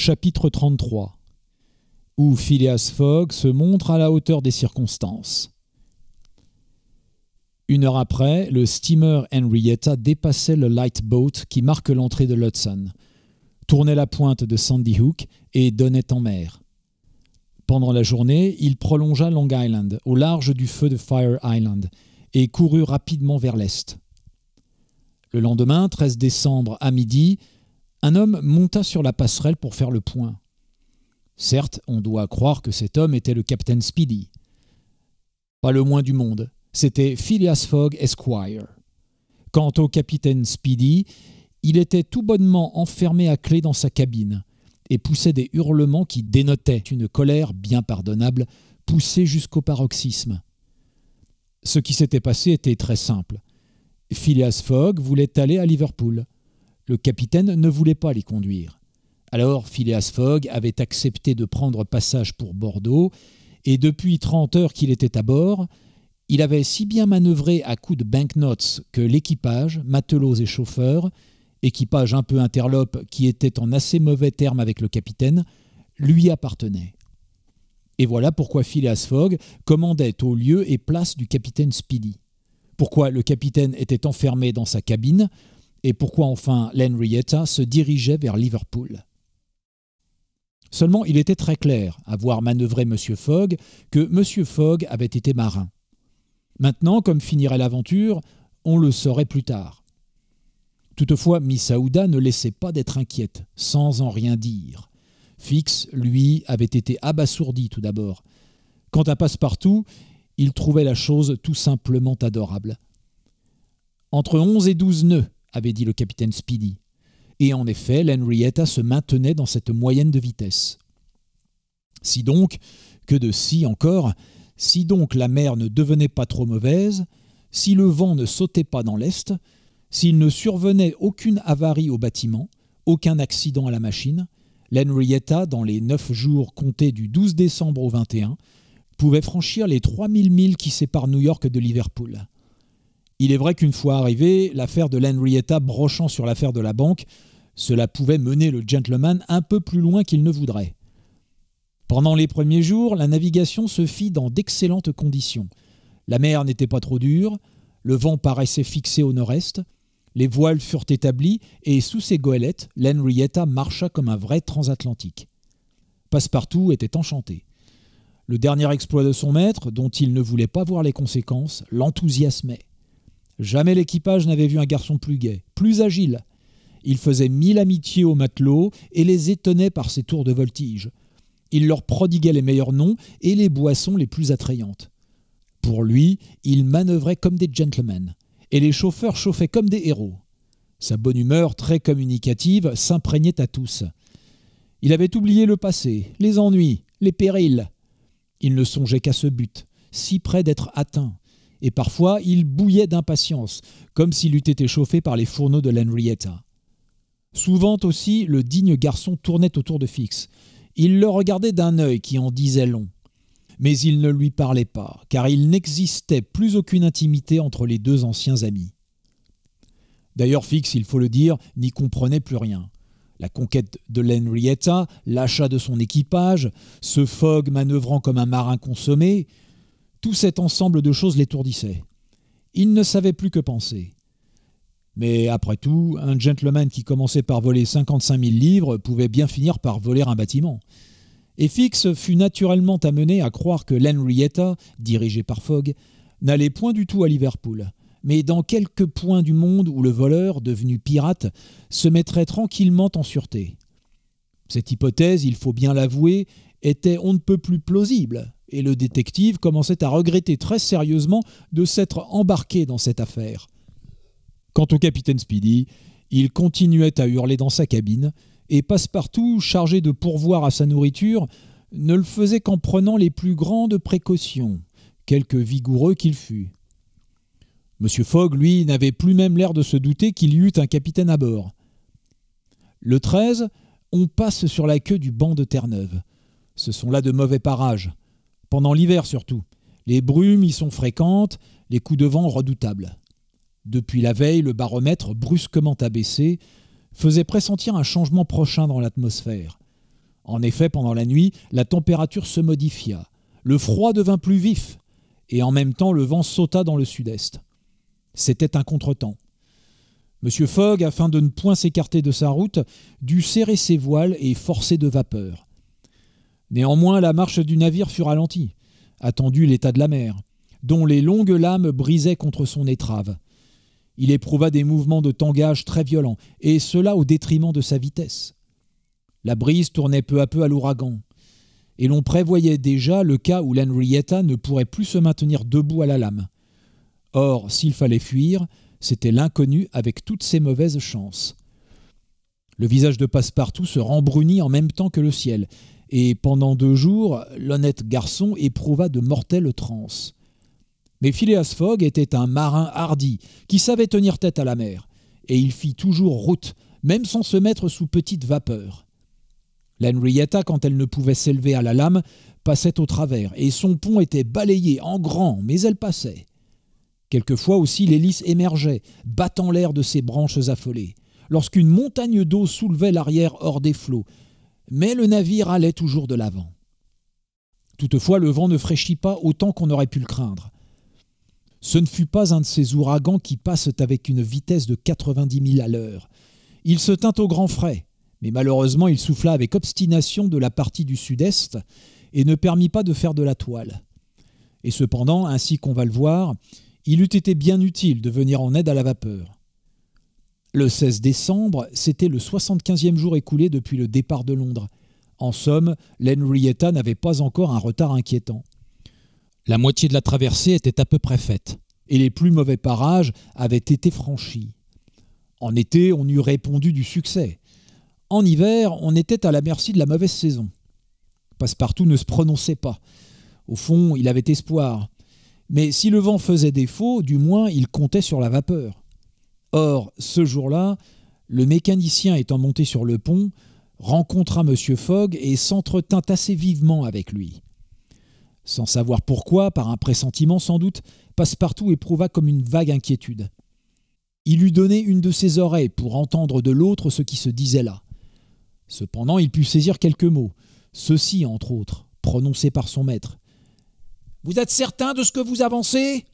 chapitre 33, où Phileas Fogg se montre à la hauteur des circonstances. Une heure après, le steamer Henrietta dépassait le light boat qui marque l'entrée de l'Hudson, tournait la pointe de Sandy Hook et donnait en mer. Pendant la journée, il prolongea Long Island, au large du feu de Fire Island, et courut rapidement vers l'est. Le lendemain, 13 décembre à midi, un homme monta sur la passerelle pour faire le point. Certes, on doit croire que cet homme était le capitaine Speedy. Pas le moins du monde. C'était Phileas Fogg Esquire. Quant au capitaine Speedy, il était tout bonnement enfermé à clé dans sa cabine et poussait des hurlements qui dénotaient une colère bien pardonnable, poussée jusqu'au paroxysme. Ce qui s'était passé était très simple. Phileas Fogg voulait aller à Liverpool. Le capitaine ne voulait pas les conduire. Alors Phileas Fogg avait accepté de prendre passage pour Bordeaux, et depuis 30 heures qu'il était à bord, il avait si bien manœuvré à coups de banknotes que l'équipage, matelots et chauffeurs, équipage un peu interlope qui était en assez mauvais terme avec le capitaine, lui appartenait. Et voilà pourquoi Phileas Fogg commandait au lieu et place du capitaine Speedy. Pourquoi le capitaine était enfermé dans sa cabine, et pourquoi enfin l'Henrietta se dirigeait vers Liverpool. Seulement, il était très clair, à voir manœuvrer M. Fogg, que M. Fogg avait été marin. Maintenant, comme finirait l'aventure, on le saurait plus tard. Toutefois, Miss Aouda ne laissait pas d'être inquiète, sans en rien dire. Fix, lui, avait été abasourdi tout d'abord. Quant à Passepartout, il trouvait la chose tout simplement adorable. Entre onze et douze nœuds, avait dit le capitaine Speedy. Et en effet, l'Henrietta se maintenait dans cette moyenne de vitesse. Si donc, que de si encore, si donc la mer ne devenait pas trop mauvaise, si le vent ne sautait pas dans l'est, s'il ne survenait aucune avarie au bâtiment, aucun accident à la machine, l'Henrietta, dans les neuf jours comptés du 12 décembre au 21, pouvait franchir les 3000 milles qui séparent New York de Liverpool. Il est vrai qu'une fois arrivé, l'affaire de l'Henrietta brochant sur l'affaire de la banque, cela pouvait mener le gentleman un peu plus loin qu'il ne voudrait. Pendant les premiers jours, la navigation se fit dans d'excellentes conditions. La mer n'était pas trop dure, le vent paraissait fixé au nord-est, les voiles furent établies et sous ses goélettes, l'Henrietta marcha comme un vrai transatlantique. Passepartout était enchanté. Le dernier exploit de son maître, dont il ne voulait pas voir les conséquences, l'enthousiasmait. Jamais l'équipage n'avait vu un garçon plus gai, plus agile. Il faisait mille amitiés aux matelots et les étonnait par ses tours de voltige. Il leur prodiguait les meilleurs noms et les boissons les plus attrayantes. Pour lui, il manœuvrait comme des gentlemen, et les chauffeurs chauffaient comme des héros. Sa bonne humeur très communicative s'imprégnait à tous. Il avait oublié le passé, les ennuis, les périls. Il ne songeait qu'à ce but, si près d'être atteint, et parfois il bouillait d'impatience, comme s'il eût été chauffé par les fourneaux de l'Henrietta. Souvent aussi, le digne garçon tournait autour de Fix. Il le regardait d'un œil qui en disait long. Mais il ne lui parlait pas, car il n'existait plus aucune intimité entre les deux anciens amis. D'ailleurs, Fix, il faut le dire, n'y comprenait plus rien. La conquête de l'Henrietta, l'achat de son équipage, ce Fogg manœuvrant comme un marin consommé, tout cet ensemble de choses l'étourdissait. Il ne savait plus que penser. Mais après tout, un gentleman qui commençait par voler 55 000 livres pouvait bien finir par voler un bâtiment. Et Fix fut naturellement amené à croire que l'Henrietta, dirigée par Fogg, n'allait point du tout à Liverpool, mais dans quelques points du monde où le voleur, devenu pirate, se mettrait tranquillement en sûreté. Cette hypothèse, il faut bien l'avouer, était on ne peut plus plausible, et le détective commençait à regretter très sérieusement de s'être embarqué dans cette affaire. Quant au capitaine Speedy, il continuait à hurler dans sa cabine, et Passepartout, chargé de pourvoir à sa nourriture, ne le faisait qu'en prenant les plus grandes précautions, quelque vigoureux qu'il fût. M. Fogg, lui, n'avait plus même l'air de se douter qu'il y eût un capitaine à bord. Le 13, on passe sur la queue du banc de Terre-Neuve. Ce sont là de mauvais parages pendant l'hiver surtout. Les brumes y sont fréquentes, les coups de vent redoutables. Depuis la veille, le baromètre, brusquement abaissé, faisait pressentir un changement prochain dans l'atmosphère. En effet, pendant la nuit, la température se modifia, le froid devint plus vif, et en même temps le vent sauta dans le sud-est. C'était un contretemps. M. Fogg, afin de ne point s'écarter de sa route, dut serrer ses voiles et forcer de vapeur. Néanmoins, la marche du navire fut ralentie, attendu l'état de la mer, dont les longues lames brisaient contre son étrave. Il éprouva des mouvements de tangage très violents, et cela au détriment de sa vitesse. La brise tournait peu à peu à l'ouragan, et l'on prévoyait déjà le cas où l'Henrietta ne pourrait plus se maintenir debout à la lame. Or, s'il fallait fuir, c'était l'inconnu avec toutes ses mauvaises chances. Le visage de Passepartout se rembrunit en même temps que le ciel, et pendant deux jours, l'honnête garçon éprouva de mortelles transes. Mais Phileas Fogg était un marin hardi, qui savait tenir tête à la mer, et il fit toujours route, même sans se mettre sous petite vapeur. L'Henrietta, quand elle ne pouvait s'élever à la lame, passait au travers, et son pont était balayé en grand, mais elle passait. Quelquefois aussi l'hélice émergeait, battant l'air de ses branches affolées, lorsqu'une montagne d'eau soulevait l'arrière hors des flots, mais le navire allait toujours de l'avant. Toutefois, le vent ne fraîchit pas autant qu'on aurait pu le craindre. Ce ne fut pas un de ces ouragans qui passent avec une vitesse de 90 milles à l'heure. Il se tint au grand frais, mais malheureusement il souffla avec obstination de la partie du sud-est et ne permit pas de faire de la toile. Et cependant, ainsi qu'on va le voir, il eût été bien utile de venir en aide à la vapeur. Le 16 décembre, c'était le 75e jour écoulé depuis le départ de Londres. En somme, l'Henrietta n'avait pas encore un retard inquiétant. La moitié de la traversée était à peu près faite, et les plus mauvais parages avaient été franchis. En été, on eût répondu du succès. En hiver, on était à la merci de la mauvaise saison. Passepartout ne se prononçait pas. Au fond, il avait espoir. Mais si le vent faisait défaut, du moins il comptait sur la vapeur. Or, ce jour-là, le mécanicien étant monté sur le pont, rencontra M. Fogg et s'entretint assez vivement avec lui. Sans savoir pourquoi, par un pressentiment sans doute, Passepartout éprouva comme une vague inquiétude. Il eût donné une de ses oreilles pour entendre de l'autre ce qui se disait là. Cependant, il put saisir quelques mots, ceux-ci entre autres, prononcés par son maître. Vous êtes certain de ce que vous avancez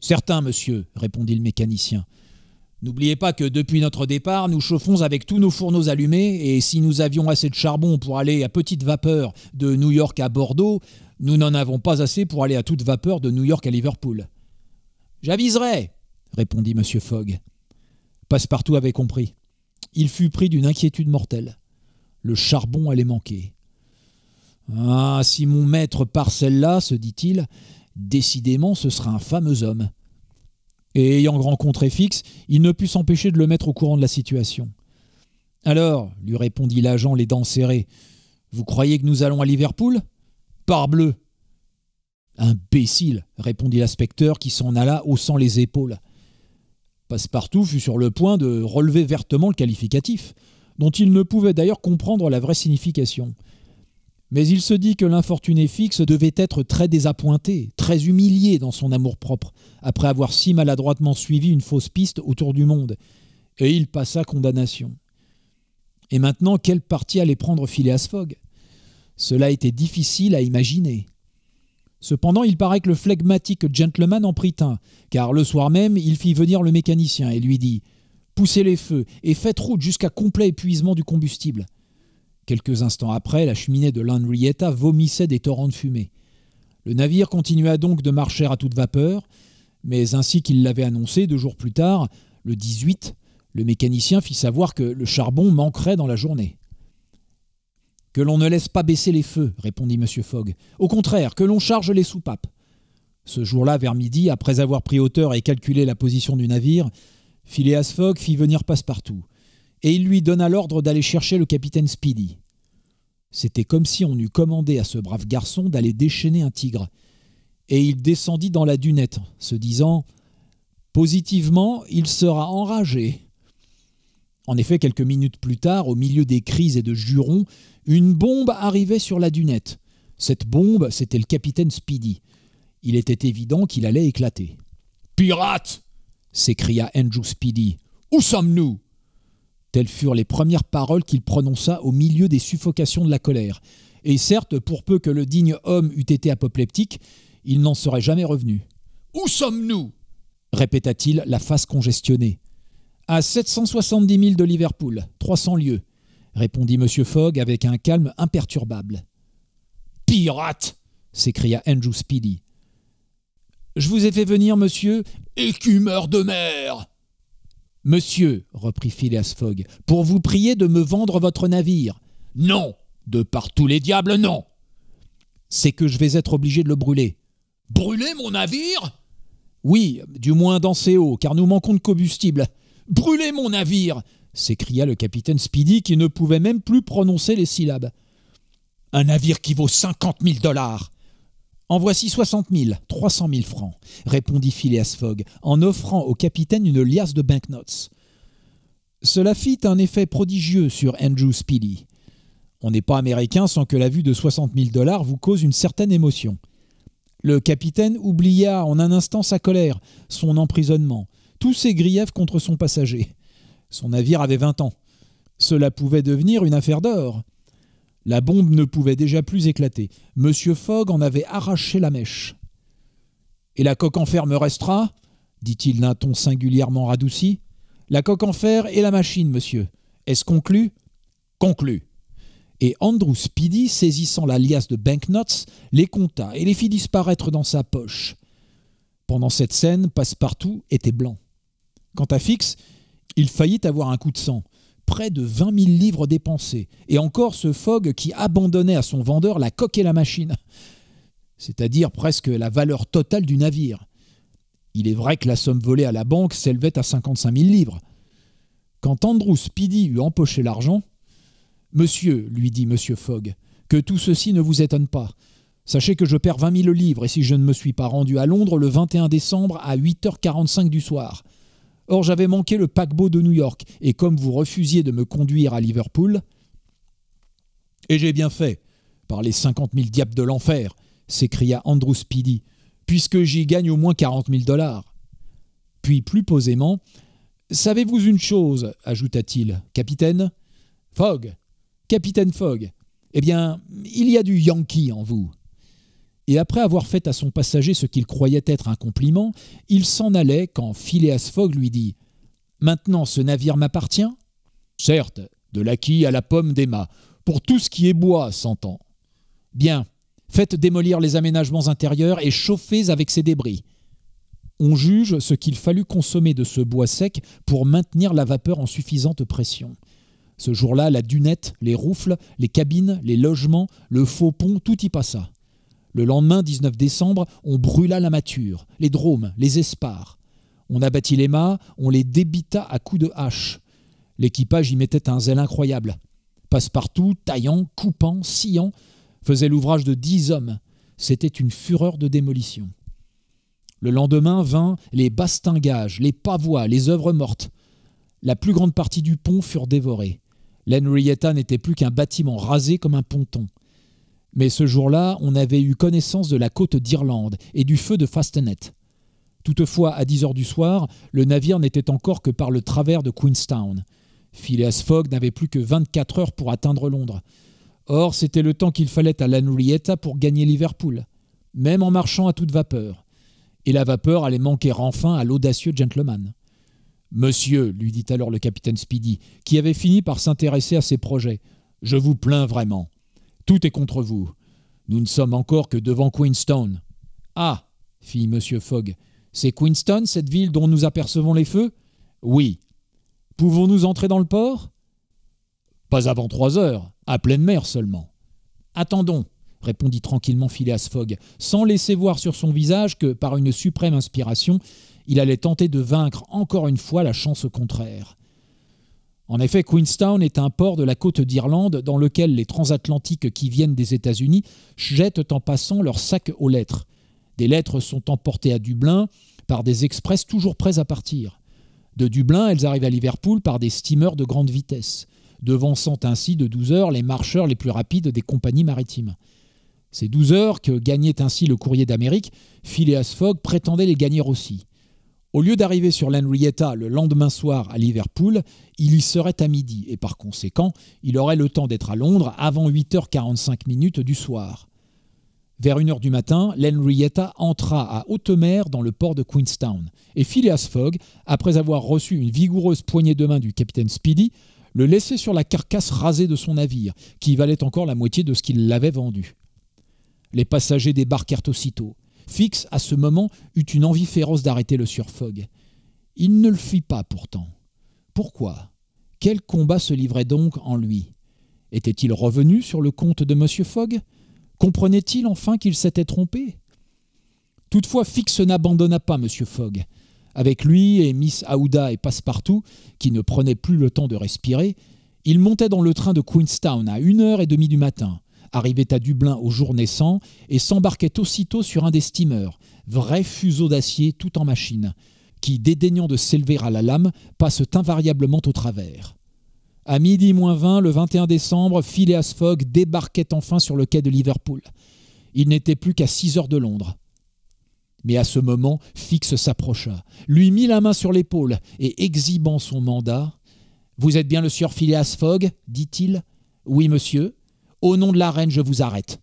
Certain, monsieur, répondit le mécanicien. N'oubliez pas que depuis notre départ, nous chauffons avec tous nos fourneaux allumés et si nous avions assez de charbon pour aller à petite vapeur de New York à Bordeaux, nous n'en avons pas assez pour aller à toute vapeur de New York à Liverpool. J'aviserai, répondit M. Fogg. Passepartout avait compris. Il fut pris d'une inquiétude mortelle. Le charbon allait manquer. Ah, si mon maître part celle-là, se dit-il, décidément ce sera un fameux homme et ayant rencontré Fix, il ne put s'empêcher de le mettre au courant de la situation. Alors, lui répondit l'agent les dents serrées, vous croyez que nous allons à Liverpool Parbleu Imbécile répondit l'inspecteur qui s'en alla haussant les épaules. Passepartout fut sur le point de relever vertement le qualificatif, dont il ne pouvait d'ailleurs comprendre la vraie signification. Mais il se dit que l'infortuné fixe devait être très désappointé, très humilié dans son amour-propre, après avoir si maladroitement suivi une fausse piste autour du monde. Et il passa condamnation. Et maintenant, quel parti allait prendre Phileas Fogg Cela était difficile à imaginer. Cependant, il paraît que le phlegmatique gentleman en prit un, car le soir même, il fit venir le mécanicien et lui dit Poussez les feux et faites route jusqu'à complet épuisement du combustible. Quelques instants après, la cheminée de l'Henrietta vomissait des torrents de fumée. Le navire continua donc de marcher à toute vapeur, mais ainsi qu'il l'avait annoncé deux jours plus tard, le 18, le mécanicien fit savoir que le charbon manquerait dans la journée. Que l'on ne laisse pas baisser les feux, répondit M. Fogg. Au contraire, que l'on charge les soupapes. Ce jour-là, vers midi, après avoir pris hauteur et calculé la position du navire, Phileas Fogg fit venir Passepartout et il lui donna l'ordre d'aller chercher le capitaine Speedy. C'était comme si on eût commandé à ce brave garçon d'aller déchaîner un tigre. Et il descendit dans la dunette, se disant Positivement, il sera enragé. En effet, quelques minutes plus tard, au milieu des cris et de jurons, une bombe arrivait sur la dunette. Cette bombe, c'était le capitaine Speedy. Il était évident qu'il allait éclater. Pirate s'écria Andrew Speedy. Où sommes-nous Telles furent les premières paroles qu'il prononça au milieu des suffocations de la colère. Et certes, pour peu que le digne homme eût été apopleptique, il n'en serait jamais revenu. Où sommes-nous répéta-t-il, la face congestionnée. À 770 milles de Liverpool, 300 lieues, répondit M. Fogg avec un calme imperturbable. Pirate s'écria Andrew Speedy. Je vous ai fait venir, monsieur, écumeur de mer Monsieur, reprit Phileas Fogg, pour vous prier de me vendre votre navire. Non, de par tous les diables, non. C'est que je vais être obligé de le brûler. Brûler mon navire Oui, du moins dans ses eaux, car nous manquons de combustible. Brûler mon navire s'écria le capitaine Speedy qui ne pouvait même plus prononcer les syllabes. Un navire qui vaut cinquante mille dollars en voici mille, trois cent mille francs, répondit Phileas Fogg, en offrant au capitaine une liasse de banknotes. Cela fit un effet prodigieux sur Andrew Speedy. On n'est pas américain sans que la vue de soixante mille dollars vous cause une certaine émotion. Le capitaine oublia en un instant sa colère, son emprisonnement, tous ses griefs contre son passager. Son navire avait vingt ans. Cela pouvait devenir une affaire d'or. La bombe ne pouvait déjà plus éclater. Monsieur Fogg en avait arraché la mèche. Et la coque en fer me restera dit-il d'un ton singulièrement radouci. La coque en fer et la machine, monsieur. Est-ce conclu Conclu. Et Andrew Speedy, saisissant la liasse de banknotes, les compta et les fit disparaître dans sa poche. Pendant cette scène, Passepartout était blanc. Quant à Fix, il faillit avoir un coup de sang près de vingt mille livres dépensés. Et encore ce Fogg qui abandonnait à son vendeur la coque et la machine, c'est-à-dire presque la valeur totale du navire. Il est vrai que la somme volée à la banque s'élevait à 55 mille livres. Quand Andrew Speedy eut empoché l'argent, Monsieur, lui dit Monsieur Fogg, que tout ceci ne vous étonne pas. Sachez que je perds vingt mille livres et si je ne me suis pas rendu à Londres le 21 décembre à 8h45 du soir. Or j'avais manqué le paquebot de New York, et comme vous refusiez de me conduire à Liverpool, et j'ai bien fait, par les cinquante mille diables de l'enfer, s'écria Andrew Speedy, puisque j'y gagne au moins quarante mille dollars. Puis plus posément, Savez-vous une chose ajouta-t-il, capitaine Fogg, capitaine Fogg, eh bien, il y a du Yankee en vous et après avoir fait à son passager ce qu'il croyait être un compliment, il s'en allait quand Phileas Fogg lui dit Maintenant ce navire m'appartient Certes, de quille à la pomme d'Emma, pour tout ce qui est bois, s'entend. Bien, faites démolir les aménagements intérieurs et chauffez avec ces débris. On juge ce qu'il fallut consommer de ce bois sec pour maintenir la vapeur en suffisante pression. Ce jour-là, la dunette, les roufles, les cabines, les logements, le faux pont, tout y passa. Le lendemain, 19 décembre, on brûla la mâture, les drômes, les espars. On abattit les mâts, on les débita à coups de hache. L'équipage y mettait un zèle incroyable. Passepartout, taillant, coupant, sciant, faisait l'ouvrage de dix hommes. C'était une fureur de démolition. Le lendemain vint les bastingages, les pavois, les œuvres mortes. La plus grande partie du pont furent dévorées. L'Henrietta n'était plus qu'un bâtiment rasé comme un ponton. Mais ce jour-là, on avait eu connaissance de la côte d'Irlande et du feu de Fastenet. Toutefois, à 10 heures du soir, le navire n'était encore que par le travers de Queenstown. Phileas Fogg n'avait plus que 24 heures pour atteindre Londres. Or, c'était le temps qu'il fallait à la l'Henrietta pour gagner Liverpool, même en marchant à toute vapeur. Et la vapeur allait manquer enfin à l'audacieux gentleman. Monsieur, lui dit alors le capitaine Speedy, qui avait fini par s'intéresser à ses projets, je vous plains vraiment. Tout est contre vous. Nous ne sommes encore que devant Queenstown. Ah fit M. Fogg. C'est Queenstown, cette ville dont nous apercevons les feux Oui. Pouvons-nous entrer dans le port Pas avant trois heures, à pleine mer seulement. Attendons, répondit tranquillement Phileas Fogg, sans laisser voir sur son visage que, par une suprême inspiration, il allait tenter de vaincre encore une fois la chance contraire. En effet, Queenstown est un port de la côte d'Irlande dans lequel les transatlantiques qui viennent des États-Unis jettent en passant leurs sacs aux lettres. Des lettres sont emportées à Dublin par des express toujours prêts à partir. De Dublin, elles arrivent à Liverpool par des steamers de grande vitesse, devançant ainsi de 12 heures les marcheurs les plus rapides des compagnies maritimes. Ces 12 heures que gagnait ainsi le courrier d'Amérique, Phileas Fogg prétendait les gagner aussi. Au lieu d'arriver sur l'Henrietta le lendemain soir à Liverpool, il y serait à midi et par conséquent, il aurait le temps d'être à Londres avant 8h45 minutes du soir. Vers 1h du matin, l'Henrietta entra à haute mer dans le port de Queenstown et Phileas Fogg, après avoir reçu une vigoureuse poignée de main du capitaine Speedy, le laissait sur la carcasse rasée de son navire, qui valait encore la moitié de ce qu'il l'avait vendu. Les passagers débarquèrent aussitôt. Fix, à ce moment, eut une envie féroce d'arrêter le surfog. Il ne le fit pas pourtant. Pourquoi Quel combat se livrait donc en lui Était-il revenu sur le compte de M. Fogg Comprenait-il enfin qu'il s'était trompé Toutefois, Fix n'abandonna pas M. Fogg. Avec lui et Miss Aouda et Passepartout, qui ne prenaient plus le temps de respirer, il montait dans le train de Queenstown à une heure et demie du matin arrivait à Dublin au jour naissant et s'embarquait aussitôt sur un des steamers, vrais fuseaux d'acier tout en machine, qui, dédaignant de s'élever à la lame, passent invariablement au travers. À midi moins 20, le 21 décembre, Phileas Fogg débarquait enfin sur le quai de Liverpool. Il n'était plus qu'à 6 heures de Londres. Mais à ce moment, Fix s'approcha, lui mit la main sur l'épaule et, exhibant son mandat, Vous êtes bien le sieur Phileas Fogg dit-il. Oui, monsieur. Au nom de la reine, je vous arrête.